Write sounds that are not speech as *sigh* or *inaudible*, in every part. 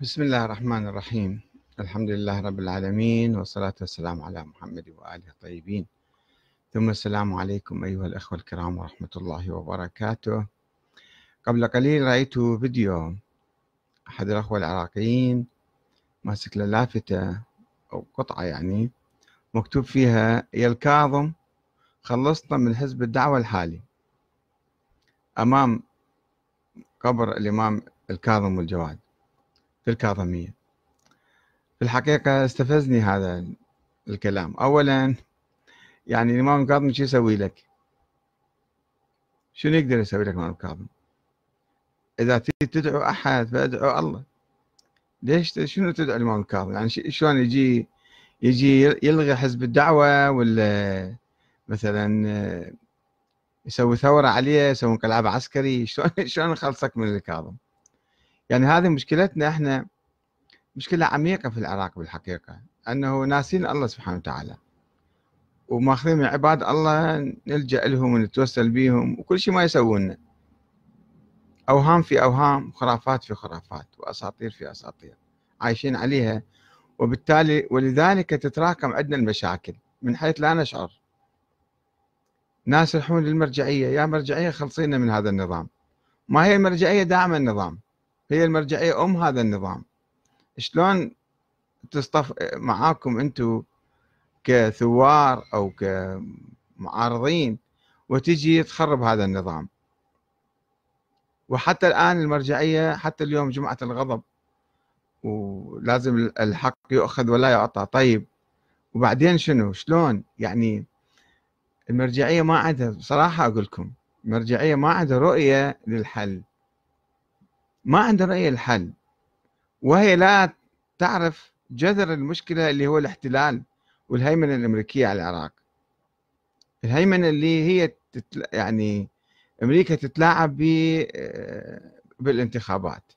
بسم الله الرحمن الرحيم الحمد لله رب العالمين والصلاة والسلام على محمد وآله الطيبين ثم السلام عليكم أيها الأخوة الكرام ورحمة الله وبركاته قبل قليل رأيت فيديو أحد الأخوة العراقيين ماسك لافتة أو قطعة يعني مكتوب فيها يا الكاظم خلصنا من حزب الدعوة الحالي أمام قبر الإمام الكاظم والجواد تلك في الحقيقة استفزني هذا الكلام أولا يعني الإمام الكاظم شو يسوي لك شنو يقدر يسوي لك الإمام الكاظم إذا تدعو أحد فادعو الله ليش شنو تدعو الإمام الكاظم يعني شلون يجي يجي يلغي حزب الدعوة ولا مثلا يسوي ثورة عليه يسوي انقلاب عسكري شلون شلون نخلصك من الكاظم يعني هذه مشكلتنا احنا مشكلة عميقة في العراق بالحقيقة أنه ناسين الله سبحانه وتعالى وماخذين من عباد الله نلجأ لهم ونتوسل بهم وكل شيء ما يسوون أوهام في أوهام خرافات في خرافات وأساطير في أساطير عايشين عليها وبالتالي ولذلك تتراكم عندنا المشاكل من حيث لا نشعر ناس يروحون للمرجعية يا مرجعية خلصينا من هذا النظام ما هي المرجعية داعمة النظام هي المرجعية أم هذا النظام شلون تصطف معاكم أنتم كثوار أو كمعارضين وتجي تخرب هذا النظام وحتى الآن المرجعية حتى اليوم جمعة الغضب ولازم الحق يؤخذ ولا يعطى طيب وبعدين شنو شلون يعني المرجعية ما عندها بصراحة أقول لكم المرجعية ما عندها رؤية للحل ما عنده رأي الحل وهي لا تعرف جذر المشكلة اللي هو الاحتلال والهيمنة الأمريكية على العراق الهيمنة اللي هي تتل... يعني أمريكا تتلاعب ب... آه، بالانتخابات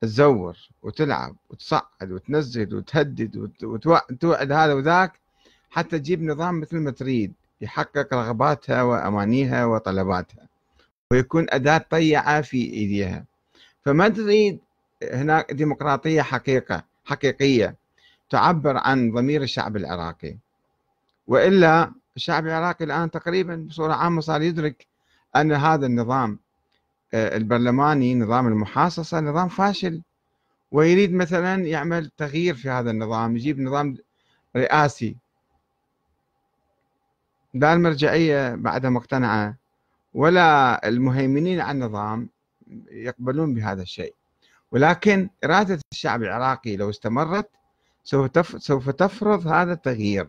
تزور وتلعب وتصعد وتنزل وتهدد وتوعد هذا وذاك حتى تجيب نظام مثل ما تريد يحقق رغباتها وأمانيها وطلباتها ويكون أداة طيعة في إيديها فما تريد هناك ديمقراطية حقيقة حقيقية تعبر عن ضمير الشعب العراقي وإلا الشعب العراقي الآن تقريبا بصورة عامة صار يدرك أن هذا النظام آه، البرلماني نظام المحاصصة نظام فاشل ويريد مثلا يعمل تغيير في هذا النظام يجيب نظام رئاسي لا المرجعية بعدها مقتنعة ولا المهيمنين على النظام يقبلون بهذا الشيء ولكن إرادة الشعب العراقي لو استمرت سوف تفرض هذا التغيير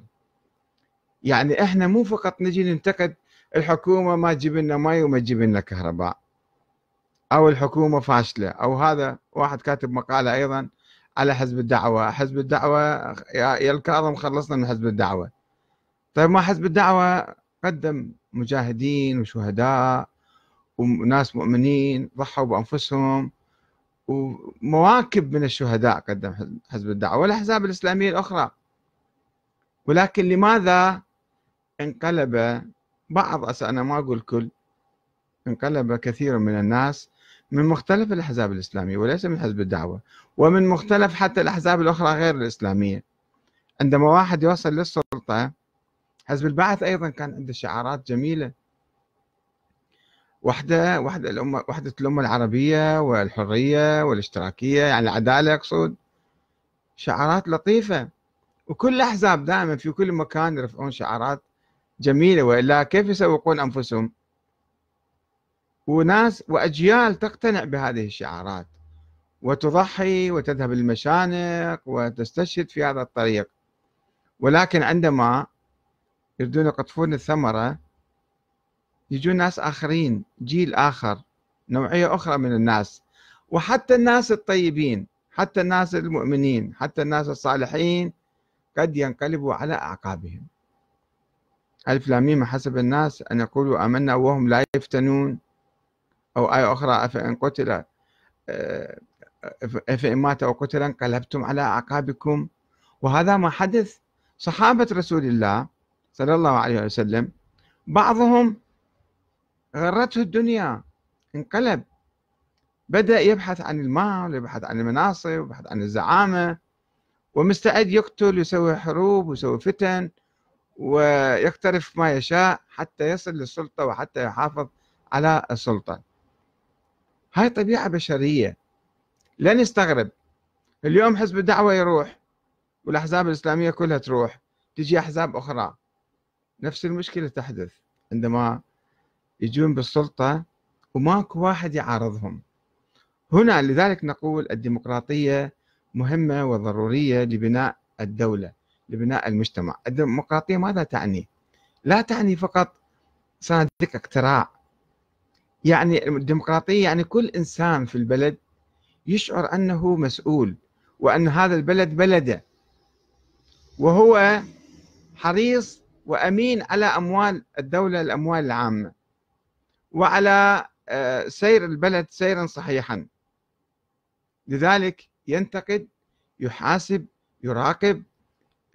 يعني احنا مو فقط نجي ننتقد الحكومة ما تجيب لنا مي وما تجيب لنا كهرباء أو الحكومة فاشلة أو هذا واحد كاتب مقالة أيضا على حزب الدعوة حزب الدعوة يا الكاظم خلصنا من حزب الدعوة طيب ما حزب الدعوة قدم مجاهدين وشهداء وناس مؤمنين ضحوا بانفسهم ومواكب من الشهداء قدم حزب الدعوه والاحزاب الاسلاميه الاخرى ولكن لماذا انقلب بعض انا ما اقول كل انقلب كثير من الناس من مختلف الاحزاب الاسلاميه وليس من حزب الدعوه ومن مختلف حتى الاحزاب الاخرى غير الاسلاميه عندما واحد يوصل للسلطه حزب البعث ايضا كان عنده شعارات جميله وحده وحده الامه وحده الامه العربيه والحريه والاشتراكيه يعني العداله اقصد شعارات لطيفه وكل الاحزاب دائما في كل مكان يرفعون شعارات جميله والا كيف يسوقون انفسهم؟ وناس واجيال تقتنع بهذه الشعارات وتضحي وتذهب للمشانق وتستشهد في هذا الطريق ولكن عندما يريدون يقطفون الثمره يجون ناس آخرين جيل آخر نوعية أخرى من الناس وحتى الناس الطيبين حتى الناس المؤمنين حتى الناس الصالحين قد ينقلبوا على أعقابهم ألف لاميم حسب الناس أن يقولوا آمنا وهم لا يفتنون أو آية أخرى أفإن قتل آه، أفإن مات أو قتل انقلبتم على أعقابكم وهذا ما حدث صحابة رسول الله صلى الله عليه وسلم بعضهم غرته الدنيا انقلب بدأ يبحث عن المال يبحث عن المناصب يبحث عن الزعامة ومستعد يقتل يسوي حروب ويسوي فتن ويقترف ما يشاء حتى يصل للسلطة وحتى يحافظ على السلطة هاي طبيعة بشرية لا نستغرب اليوم حزب الدعوة يروح والأحزاب الإسلامية كلها تروح تجي أحزاب أخرى نفس المشكلة تحدث عندما يجون بالسلطة وماكو واحد يعارضهم هنا لذلك نقول الديمقراطية مهمة وضرورية لبناء الدولة لبناء المجتمع الديمقراطية ماذا تعني؟ لا تعني فقط صناديق اقتراع يعني الديمقراطية يعني كل إنسان في البلد يشعر أنه مسؤول وأن هذا البلد بلده وهو حريص وأمين على أموال الدولة الأموال العامة وعلى آه، سير البلد سيرا صحيحا لذلك ينتقد يحاسب يراقب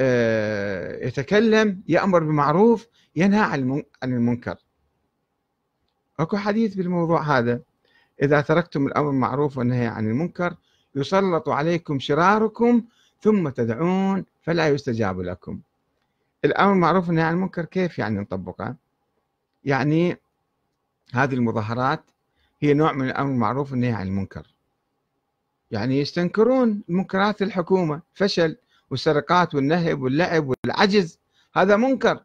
آه، يتكلم يأمر بمعروف ينهى عن المنكر أكو حديث بالموضوع هذا إذا تركتم الأمر بالمعروف والنهي عن المنكر يسلط عليكم شراركم ثم تدعون فلا يستجاب لكم الأمر بالمعروف والنهي عن المنكر كيف يعني نطبقه يعني هذه المظاهرات هي نوع من الامر المعروف والنهي عن المنكر يعني يستنكرون منكرات الحكومه فشل والسرقات والنهب واللعب والعجز هذا منكر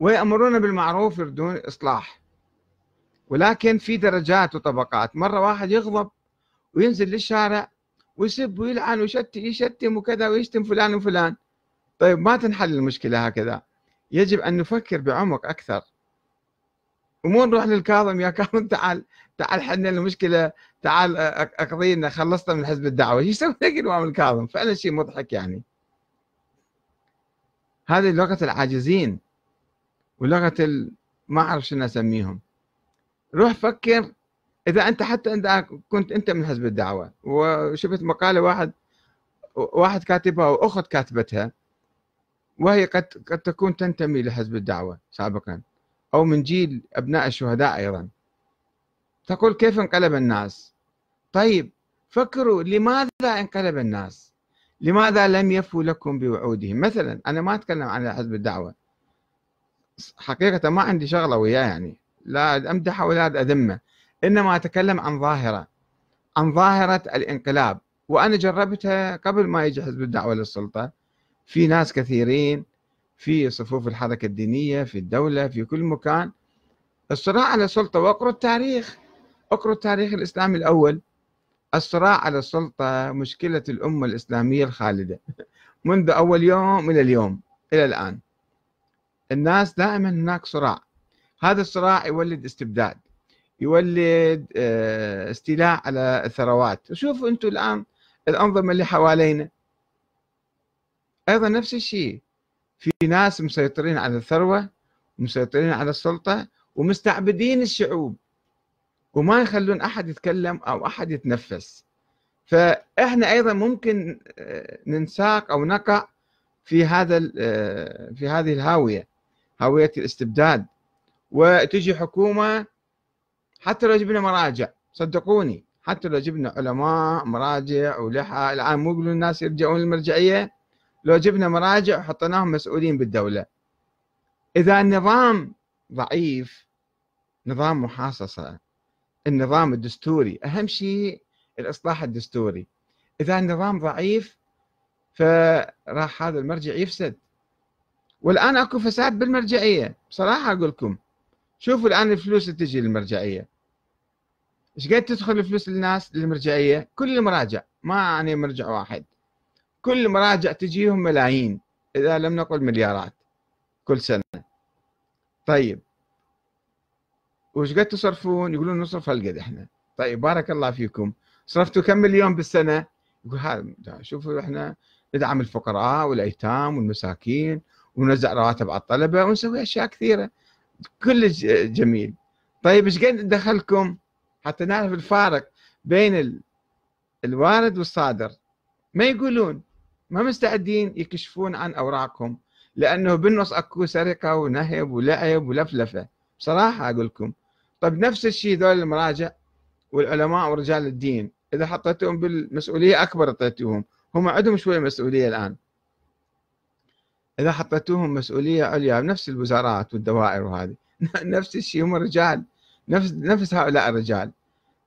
ويأمرون بالمعروف يردون إصلاح ولكن في درجات وطبقات مرة واحد يغضب وينزل للشارع ويسب ويلعن ويشتم يشتم وكذا ويشتم فلان وفلان طيب ما تنحل المشكلة هكذا يجب أن نفكر بعمق أكثر ومو نروح للكاظم يا كاظم تعال تعال حلنا المشكله تعال اقضي لنا خلصنا من حزب الدعوه ايش يسوي لك الامام الكاظم فعلا شيء مضحك يعني هذه لغه العاجزين ولغه ال... ما اعرف شنو اسميهم روح فكر اذا انت حتى انت كنت انت من حزب الدعوه وشفت مقاله واحد واحد كاتبها واخت كاتبتها وهي قد قد تكون تنتمي لحزب الدعوه سابقا أو من جيل أبناء الشهداء أيضا تقول كيف انقلب الناس طيب فكروا لماذا انقلب الناس لماذا لم يفوا لكم بوعودهم مثلا أنا ما أتكلم عن حزب الدعوة حقيقة ما عندي شغلة وياه يعني لا أمدح ولا أذمه إنما أتكلم عن ظاهرة عن ظاهرة الانقلاب وأنا جربتها قبل ما يجي حزب الدعوة للسلطة في ناس كثيرين في صفوف الحركة الدينية في الدولة في كل مكان الصراع على السلطة واقرأ التاريخ اقرأ التاريخ الإسلامي الأول الصراع على السلطة مشكلة الأمة الإسلامية الخالدة *laughs* منذ أول يوم إلى اليوم إلى الآن الناس دائما هناك صراع هذا الصراع يولد استبداد يولد آه، استيلاء على الثروات شوفوا أنتم الآن الأنظمة اللي حوالينا أيضا نفس الشيء في ناس مسيطرين على الثروة ومسيطرين على السلطة ومستعبدين الشعوب وما يخلون أحد يتكلم أو أحد يتنفس فإحنا أيضا ممكن آه، ننساق أو نقع في هذا آه، في هذه الهاوية هاوية الاستبداد وتجي حكومة حتى لو جبنا مراجع صدقوني حتى لو جبنا علماء مراجع ولحى العام مو يقولون الناس يرجعون للمرجعية لو جبنا مراجع وحطيناهم مسؤولين بالدولة إذا النظام ضعيف نظام محاصصة النظام الدستوري أهم شيء الإصلاح الدستوري إذا النظام ضعيف فراح هذا المرجع يفسد والآن أكو فساد بالمرجعية بصراحة أقول لكم شوفوا الآن الفلوس اللي تجي للمرجعية ايش قد تدخل الفلوس للناس للمرجعية كل المراجع ما يعني مرجع واحد كل مراجع تجيهم ملايين إذا لم نقل مليارات كل سنة طيب وش قد تصرفون يقولون نصرف هالقد احنا طيب بارك الله فيكم صرفتوا كم مليون بالسنة يقول هذا شوفوا احنا ندعم الفقراء والأيتام والمساكين ونوزع رواتب على الطلبة ونسوي أشياء كثيرة كل جميل طيب ايش قد دخلكم حتى نعرف الفارق بين الوارد والصادر ما يقولون ما مستعدين يكشفون عن اوراقهم لانه بالنص اكو سرقه ونهب ولعب ولفلفه بصراحه اقول لكم طيب نفس الشيء ذول المراجع والعلماء ورجال الدين اذا حطيتهم بالمسؤوليه اكبر اعطيتوهم هم عندهم شويه مسؤوليه الان اذا حطيتوهم مسؤوليه عليا نفس الوزارات والدوائر وهذه *laughs* نفس الشيء هم رجال نفس نفس هؤلاء الرجال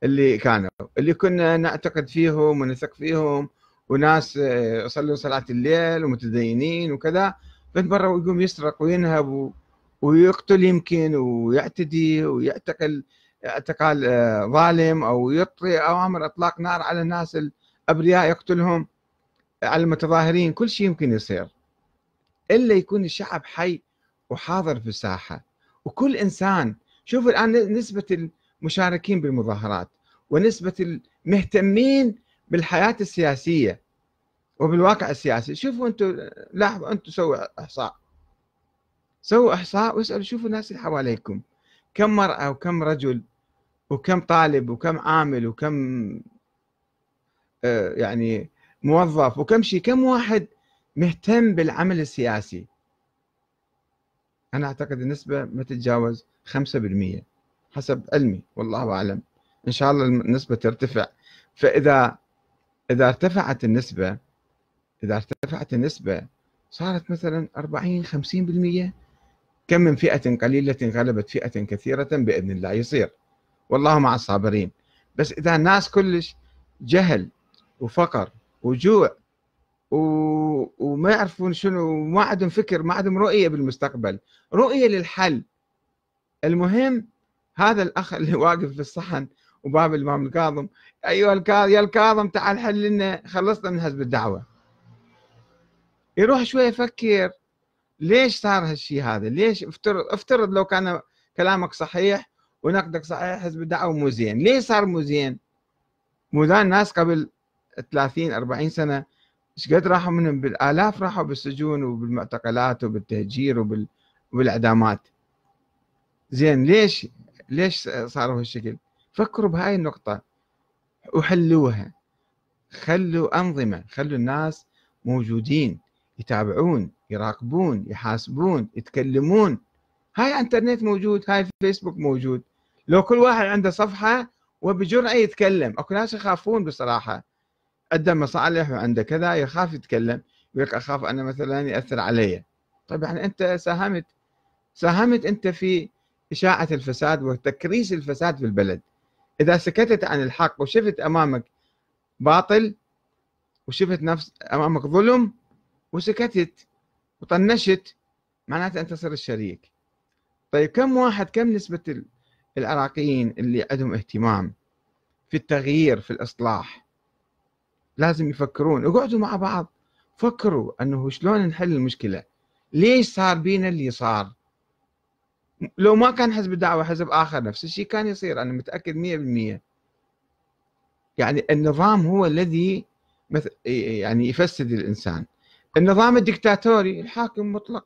اللي كانوا اللي كنا نعتقد فيهم ونثق فيهم وناس آه، يصلون صلاه الليل ومتدينين وكذا بس مره ويقوم يسرق وينهب ويقتل يمكن ويعتدي ويعتقل اعتقال آه، ظالم او يطري اوامر اطلاق نار على الناس الابرياء يقتلهم على المتظاهرين كل شيء يمكن يصير الا يكون الشعب حي وحاضر في الساحه وكل انسان شوف الان نسبه المشاركين بالمظاهرات ونسبه المهتمين بالحياه السياسيه وبالواقع السياسي شوفوا انتم لاحظوا انتم سووا احصاء سووا احصاء واسالوا شوفوا الناس اللي حواليكم كم مرأة وكم رجل وكم طالب وكم عامل وكم آه، يعني موظف وكم شيء كم واحد مهتم بالعمل السياسي أنا أعتقد النسبة ما تتجاوز 5% حسب علمي والله أعلم إن شاء الله النسبة ترتفع فإذا إذا ارتفعت النسبة إذا ارتفعت النسبة صارت مثلا 40 50% كم من فئة قليلة غلبت فئة كثيرة بإذن الله يصير والله مع الصابرين بس إذا الناس كلش جهل وفقر وجوع و... وما يعرفون شنو وما عندهم فكر ما عندهم رؤية بالمستقبل رؤية للحل المهم هذا الأخ اللي واقف في الصحن وباب الامام الكاظم ايها الكاظم يا الكاظم تعال حل لنا خلصنا من حزب الدعوه يروح شوي يفكر ليش صار هالشيء هذا؟ ليش افترض افترض لو كان كلامك صحيح ونقدك صحيح حزب الدعوه مو زين، ليش صار مو زين؟ مو ذا الناس قبل 30 40 سنه ايش قد راحوا منهم بالالاف راحوا بالسجون وبالمعتقلات وبالتهجير وبالاعدامات. زين ليش ليش صاروا هالشكل؟ فكروا بهاي النقطة وحلوها خلوا أنظمة خلوا الناس موجودين يتابعون يراقبون يحاسبون يتكلمون هاي انترنت موجود هاي فيسبوك موجود لو كل واحد عنده صفحة وبجرأة يتكلم اكو ناس يخافون بصراحة عنده مصالح وعنده كذا يخاف يتكلم يقول لك اخاف انا مثلا ياثر علي طبعا يعني انت ساهمت ساهمت انت في اشاعه الفساد وتكريس الفساد في البلد اذا سكتت عن الحق وشفت امامك باطل وشفت نفس امامك ظلم وسكتت وطنشت معناته انت صرت شريك طيب كم واحد كم نسبه العراقيين اللي عندهم اهتمام في التغيير في الاصلاح لازم يفكرون اقعدوا مع بعض فكروا انه شلون نحل المشكله ليش صار بينا اللي صار لو ما كان حزب الدعوه حزب اخر نفس الشيء كان يصير انا متاكد 100% يعني النظام هو الذي يعني يفسد الانسان النظام الدكتاتوري الحاكم مطلق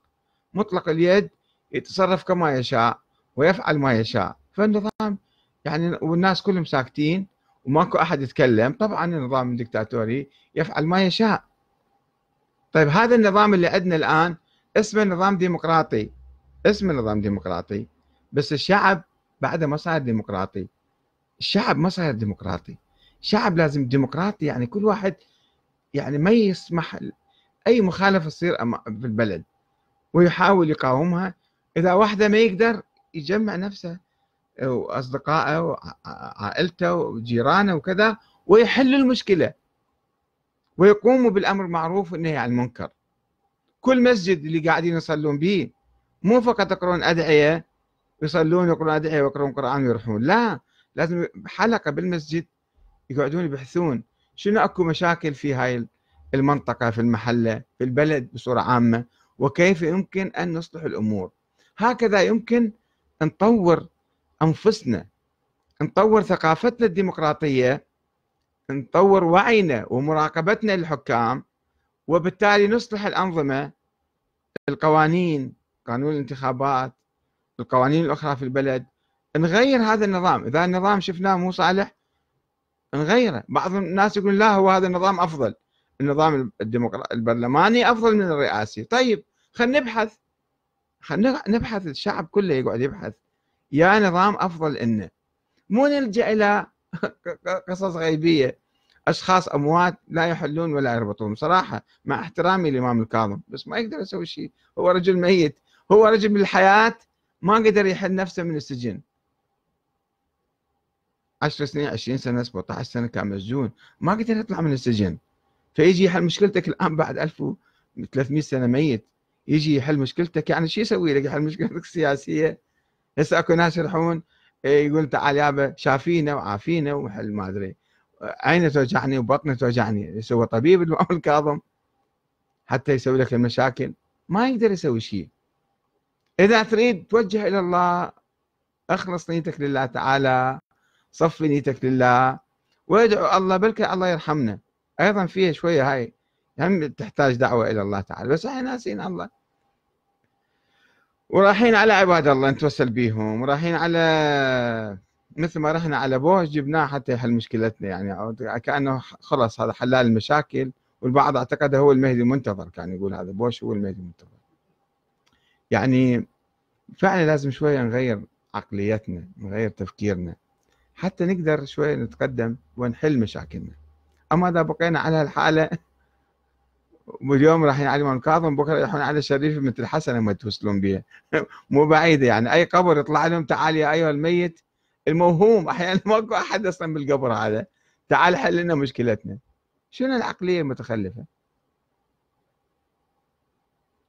مطلق اليد يتصرف كما يشاء ويفعل ما يشاء فالنظام يعني والناس كلهم ساكتين وماكو احد يتكلم طبعا النظام الدكتاتوري يفعل ما يشاء طيب هذا النظام اللي عندنا الان اسمه نظام ديمقراطي اسم نظام ديمقراطي بس الشعب بعده ما صار ديمقراطي الشعب ما صار ديمقراطي الشعب لازم ديمقراطي يعني كل واحد يعني ما يسمح اي مخالفه تصير في البلد ويحاول يقاومها اذا واحده ما يقدر يجمع نفسه واصدقائه وعائلته وجيرانه وكذا ويحل المشكله ويقوموا بالامر معروف والنهي عن المنكر كل مسجد اللي قاعدين يصلون به مو فقط يقرون أدعية يصلون يقرون أدعية ويقرون قرآن ويروحون لا لازم حلقة بالمسجد يقعدون يبحثون شنو اكو مشاكل في هاي المنطقة في المحلة في البلد بصورة عامة وكيف يمكن أن نصلح الأمور هكذا يمكن نطور أنفسنا نطور ثقافتنا الديمقراطية نطور وعينا ومراقبتنا للحكام وبالتالي نصلح الأنظمة القوانين قانون الانتخابات القوانين الأخرى في البلد نغير هذا النظام إذا النظام شفناه مو صالح نغيره بعض الناس يقول لا هو هذا النظام أفضل النظام الديمقراطي البرلماني أفضل من الرئاسي طيب خلينا نبحث خلينا نبحث الشعب كله يقعد يبحث يا نظام أفضل إنه مو نلجأ إلى *laughs* قصص غيبية أشخاص أموات لا يحلون ولا يربطون صراحة مع احترامي للامام الكاظم بس ما يقدر يسوي شيء هو رجل ميت هو رجل من الحياة ما قدر يحل نفسه من السجن 10 سنين 20 سنة 17 سنة كان مسجون ما قدر يطلع من السجن فيجي يحل مشكلتك الآن بعد 1300 سنة ميت يجي يحل مشكلتك يعني شو يسوي لك يحل مشكلتك السياسية هسه اكو ناس يرحون إيه، يقول تعال يابا شافينا وعافينا وحل ما ادري عينه توجعني وبطنه توجعني سوى طبيب الكاظم حتى يسوي لك المشاكل ما يقدر يسوي شيء إذا تريد توجه إلى الله أخلص نيتك لله تعالى صفي نيتك لله وادعو الله بلكي الله يرحمنا أيضا فيها شوية هاي هم تحتاج دعوة إلى الله تعالى بس احنا ناسين الله ورايحين على عباد الله نتوسل بيهم ورايحين على مثل ما رحنا على بوش جبناه حتى يحل مشكلتنا يعني كأنه خلاص هذا حلال المشاكل والبعض اعتقد هو المهدي المنتظر كان يقول هذا بوش هو المهدي المنتظر يعني فعلا لازم شوية نغير عقليتنا نغير تفكيرنا حتى نقدر شوية نتقدم ونحل مشاكلنا أما إذا بقينا على هالحالة واليوم راح يعلمون كاظم بكره يروحون على الشريف مثل الحسن ما توصلون بها *laughs* مو بعيده يعني اي قبر يطلع لهم تعال يا ايها الميت الموهوم احيانا *laughs* ماكو احد اصلا بالقبر هذا تعال حل لنا مشكلتنا شنو العقليه المتخلفه